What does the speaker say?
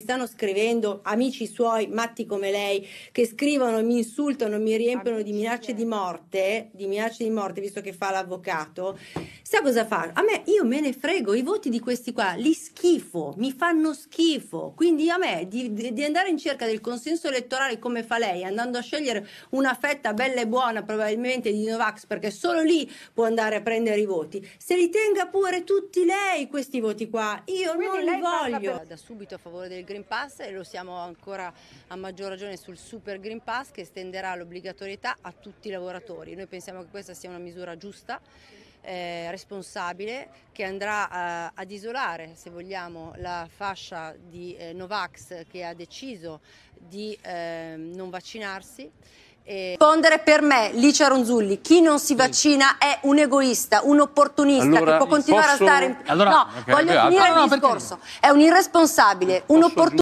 stanno scrivendo amici suoi, matti come lei, che scrivono, mi insultano, mi riempiono di minacce di eh. morte, di minacce di morte, visto che fa l'avvocato, sa cosa fa? A me, io me ne frego, i voti di questi qua li schifo, mi fanno schifo, quindi a me di, di andare in cerca del consenso elettorale come fa lei, andando a scegliere una fetta bella e buona probabilmente di Novax, perché solo lì può andare a prendere i voti, se li tenga pure tutti lei questi voti qua, io quindi non li voglio. Da subito a favore del Green Pass e lo siamo ancora a maggior ragione sul Super Green Pass che estenderà l'obbligatorietà a tutti i lavoratori. Noi pensiamo che questa sia una misura giusta. Eh, responsabile che andrà eh, ad isolare, se vogliamo, la fascia di eh, Novax che ha deciso di ehm, non vaccinarsi eh, rispondere per me, Licia Ronzulli, chi non si vaccina è un egoista, un opportunista allora, che può continuare posso... a stare in... Allora, no, okay, voglio okay, finire allora, il no, discorso. Perché? È un irresponsabile, un opportunista.